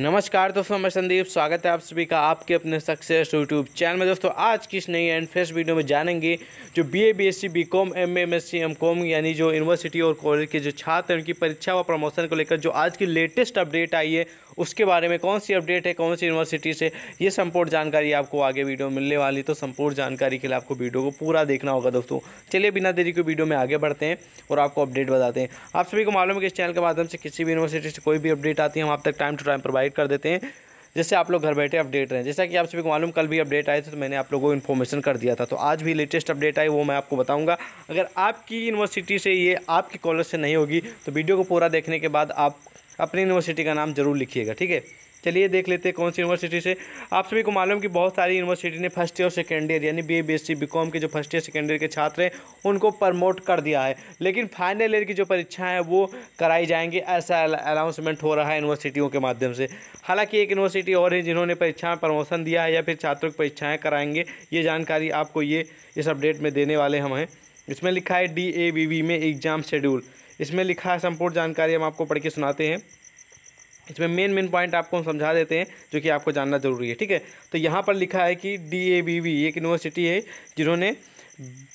नमस्कार दोस्तों मैं संदीप स्वागत है आप सभी का आपके अपने सक्सेस यूट्यूब चैनल में दोस्तों आज की इस नई एंड फ्रेश वीडियो में जानेंगे जो B A B S C B com M M S C M com यानी जो यूनिवर्सिटी और कॉलेज के जो छात्र हैं उनकी परीक्षा व प्रमोशन को लेकर जो आज की लेटेस्ट अपडेट आई है उसके बारे में कौन सी अपडेट है कौन सी यूनिवर्सिटी से ये संपूर्ण जानकारी आपको आगे वीडियो मिलने वाली तो संपूर्ण जानकारी के लिए आपको वीडियो को पूरा देखना होगा दोस्तों चलिए बिना देरी के वीडियो में आगे बढ़ते हैं और आपको अपडेट बताते हैं आप सभी को मालूम है कि इस चैनल के माध्यम से किसी भी यूनिवर्सिटी से कोई भी अपडेट आती है हम आप तक time to time provide provide कर देते हैं जिससे आप लोग घर बैठे अपडेट रहें जैसा कि आप सभी को मालूम कल भी अपडेट आए थे तो मैंने आप लोगों को इन्फॉर्मेशन कर दिया था तो आज भी लेटेस्ट अपडेट आई वो मैं आपको बताऊंगा अगर आपकी यूनिवर्सिटी से ये आपके कॉलेज से नहीं होगी तो वीडियो को पूरा देखने के बाद आप अपनी यूनिवर्सिटी का नाम ज़रूर लिखिएगा ठीक है चलिए देख लेते हैं कौन सी यूनिवर्सिटी से आप सभी को मालूम कि बहुत सारी यूनिवर्सिटी ने फर्स्ट ईयर और सेकेंड ईयर यानी B A B S C B com के जो फर्स्ट ईयर सेकेंड ईयर के छात्र हैं उनको प्रमोट कर दिया है लेकिन फाइनल ईयर की जो परीक्षाएँ हैं वो कराई जाएंगी ऐसा अनाउंसमेंट हो रहा है यूनिवर्सिटियों के माध्यम से हालांकि एक यूनिवर्सिटी और है जिन्होंने परीक्षा में प्रमोशन दिया है या फिर छात्रों की परीक्षाएँ कराएंगे ये जानकारी आपको ये इस अपडेट में देने वाले हम हैं इसमें लिखा है डी ए वी वी में एग्ज़ाम शेड्यूल इसमें लिखा है संपूर्ण जानकारी हम आपको पढ़ के सुनाते हैं इसमें मेन मेन पॉइंट आपको हम समझा देते हैं जो कि आपको जानना ज़रूरी है ठीक है तो यहाँ पर लिखा है कि डी ए बी वी एक यूनिवर्सिटी है जिन्होंने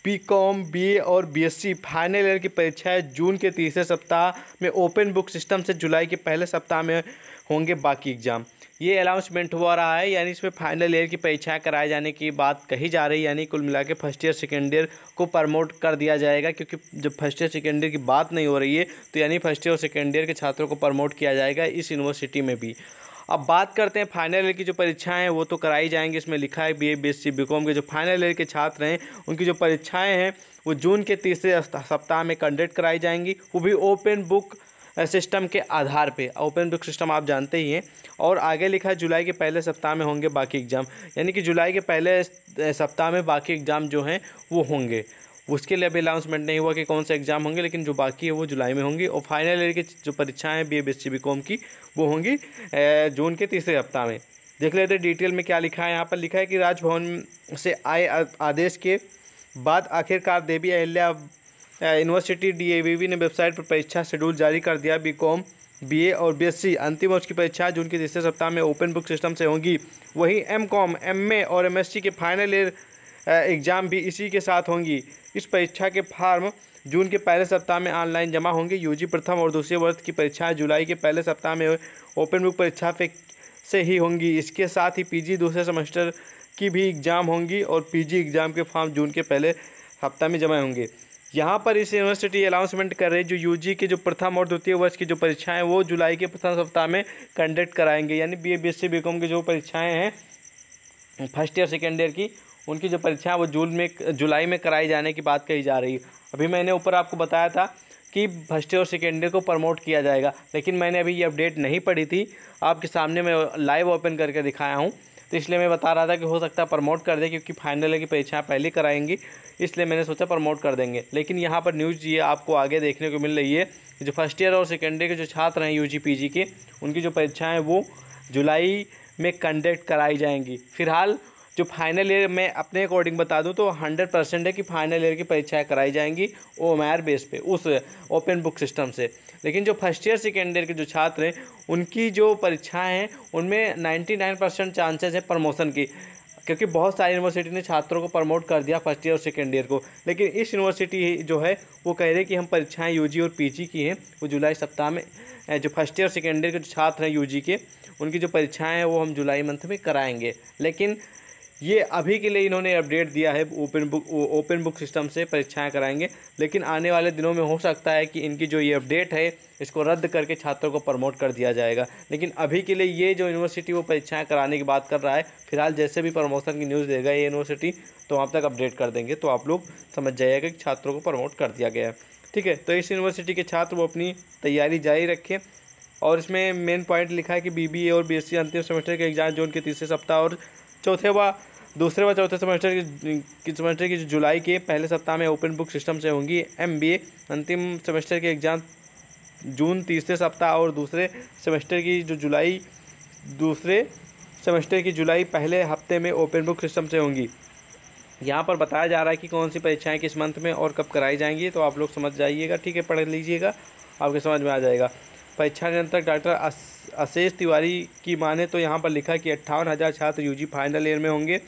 बी कॉम बी ए और B S C final year की परीक्षाएँ जून के तीसरे सप्ताह में ओपन बुक सिस्टम से जुलाई के पहले सप्ताह में होंगे बाकी एग्ज़ाम ये अनाउंसमेंट हो रहा है यानी इसमें फाइनल ईयर की परीक्षाएं कराए जाने की बात कही जा रही है यानी कुल मिला के फर्स्ट ईयर सेकेंड ईयर को प्रमोट कर दिया जाएगा क्योंकि जब फर्स्ट ईयर सेकेंड ईयर की बात नहीं हो रही है तो यानी फर्स्ट ईयर और सेकेंड ईयर के छात्रों को प्रमोट किया जाएगा इस यूनिवर्सिटी में भी अब बात करते हैं फाइनल ईयर की जो परीक्षाएं हैं वो तो कराई जाएंगी इसमें लिखा है बीए बीएससी बीकॉम के जो फाइनल ईयर के छात्र हैं उनकी जो परीक्षाएं हैं वो जून के तीसरे सप्ताह में कंडक्ट कराई जाएंगी वो भी ओपन बुक सिस्टम के आधार पे ओपन बुक सिस्टम आप जानते ही हैं और आगे लिखा है जुलाई के पहले सप्ताह में होंगे बाकी एग्ज़ाम यानी कि जुलाई के पहले सप्ताह में बाकी एग्ज़ाम जो हैं वो होंगे उसके लिए अभी अनाउंसमेंट नहीं हुआ कि कौन से एग्ज़ाम होंगे लेकिन जो बाकी है वो जुलाई में होंगी और फाइनल ईयर की जो परीक्षाएँ हैं बी ए बी एस की वो होंगी जून के तीसरे सप्ताह में देख लेते हैं डिटेल में क्या लिखा है यहाँ पर लिखा है कि राजभवन से आए आदेश के बाद आखिरकार देवी अहिल्या यूनिवर्सिटी डी ने वेबसाइट पर परीक्षा शेड्यूल जारी कर दिया बी ए और बीएससी अंतिम वर्ष की परीक्षा जून के तीसरे सप्ताह में ओपन बुक सिस्टम से होंगी वहीं एम ए और सी के फाइनल ईयर एग्ज़ाम भी इसी के साथ होंगी इस परीक्षा के फार्म जून के पहले सप्ताह में ऑनलाइन जमा होंगे यूजी प्रथम और दूसरे वर्ष की परीक्षाएं जुलाई के पहले सप्ताह में ओपन बुक परीक्षा पे से ही होंगी इसके साथ ही पीजी दूसरे सेमेस्टर की भी एग्ज़ाम होंगी और पीजी एग्ज़ाम के फॉर्म जून के पहले हफ्ता में जमा होंगे यहाँ पर इस यूनिवर्सिटी अनाउंसमेंट कर रही है जो यूजी के जो प्रथम और द्वितीय वर्ष की जो परीक्षाएं वो जुलाई के प्रथम सप्ताह में कंडक्ट कराएंगे यानी B A B S C B com की जो परीक्षाएं हैं फर्स्ट ईयर सेकेंड ईयर की उनकी जो परीक्षाएं वो जून में जुलाई में कराई जाने की बात कही जा रही है अभी मैंने ऊपर आपको बताया था कि फर्स्ट ईयर और सेकेंड ईयर को प्रमोट किया जाएगा लेकिन मैंने अभी ये अपडेट नहीं पढ़ी थी आपके सामने मैं लाइव ओपन करके दिखाया हूँ तो इसलिए मैं बता रहा था कि हो सकता है प्रमोट कर दे क्योंकि फाइनल ईयर की परीक्षाएँ पहले कराएंगी इसलिए मैंने सोचा प्रमोट कर देंगे लेकिन यहाँ पर न्यूज़ ये आपको आगे देखने को मिल रही है जो फर्स्ट ईयर और सेकेंड ईयर के जो छात्र हैं यू जी के उनकी जो परीक्षाएँ वो जुलाई में कंडक्ट कराई जाएंगी फिलहाल जो फाइनल ईयर मैं अपने अकॉर्डिंग बता दूं तो हंड्रेड परसेंट है कि फाइनल ईयर की परीक्षाएं कराई जाएंगी ओ एम बेस पे उस ओपन बुक सिस्टम से लेकिन जो फर्स्ट ईयर सेकेंड ईयर के जो छात्र हैं उनकी जो परीक्षाएँ हैं उनमें नाइन्टी नाइन परसेंट चांसेज है प्रमोशन की क्योंकि बहुत सारी यूनिवर्सिटी ने छात्रों को प्रमोट कर दिया फर्स्ट ईयर और सेकेंड ईयर को लेकिन इस यूनिवर्सिटी जो है वो कह रही कि हम परीक्षाएँ यू और पी की हैं वो जुलाई सप्ताह में जो फर्स्ट ईयर सेकेंड ईयर के जो छात्र हैं यू के उनकी जो परीक्षाएँ हैं वो हम जुलाई मंथ में कराएंगे लेकिन ये अभी के लिए इन्होंने अपडेट दिया है open book open book system से परीक्षाएं कराएंगे लेकिन आने वाले दिनों में हो सकता है कि इनकी जो ये अपडेट है इसको रद्द करके छात्रों को प्रमोट कर दिया जाएगा लेकिन अभी के लिए ये जो यूनिवर्सिटी वो परीक्षाएँ कराने की बात कर रहा है फिलहाल जैसे भी प्रमोशन की न्यूज़ देगा ये यूनिवर्सिटी तो वहाँ तक अपडेट कर देंगे तो आप लोग समझ जाइएगा कि छात्रों को प्रमोट कर दिया गया है ठीक है तो इस यूनिवर्सिटी के छात्र वो अपनी तैयारी जारी रखें और इसमें मेन पॉइंट लिखा है कि बी और बी अंतिम सेमेस्टर के एग्ज़ाम जो के तीसरे सप्ताह और चौथे व दूसरे व चौथे सेमेस्टर की सेमेस्टर की जुलाई के पहले सप्ताह में ओपन बुक सिस्टम से होंगी एम अंतिम सेमेस्टर के एग्ज़ाम जून तीसरे सप्ताह और दूसरे सेमेस्टर की जो जुलाई दूसरे सेमेस्टर की जुलाई पहले हफ्ते में ओपन बुक सिस्टम से होंगी यहाँ पर बताया जा रहा है कि कौन सी परीक्षाएं किस मंथ में और कब कराई जाएंगी तो आप लोग समझ जाइएगा ठीक है पढ़ लीजिएगा आपके समझ में आ जाएगा परीक्षा नियंत्रक डॉक्टर आशीष तिवारी की माने तो यहाँ पर लिखा कि अट्ठावन हज़ार छात्र यू फाइनल ईयर में होंगे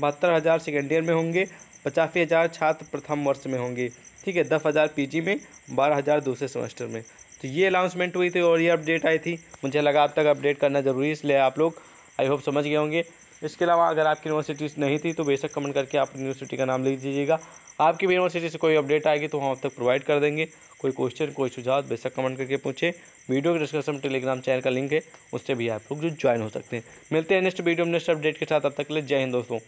बहत्तर हज़ार सेकेंड ईयर में होंगे पचासी हज़ार छात्र प्रथम वर्ष में होंगे ठीक है दस हज़ार पी में बारह हज़ार दूसरे सेमेस्टर में तो ये अनाउंसमेंट हुई थी और ये अपडेट आई थी मुझे लगा अब तक अपडेट करना ज़रूरी इसलिए आप लोग आई होप समझ गए होंगे इसके अलावा अगर आपकी यूनिवर्सिटी नहीं थी तो बेशक कमेंट करके आप यूनिवर्सिटी का नाम लिख दीजिएगा आपकी भी यूनिवर्सिटी से कोई अपडेट आएगी तो हम आप तक प्रोवाइड कर देंगे कोई क्वेश्चन कोई सुझाव बेशक कमेंट करके पूछे वीडियो के डिस्क्रिप्शन में टेलीग्राम चैनल का लिंक है उससे भी आप लोग जो ज्वाइन हो सकते हैं मिलते हैं नेक्स्ट वीडियो में नेक्स्ट अपडेट के साथ अब तक ले जय हिंद दोस्तों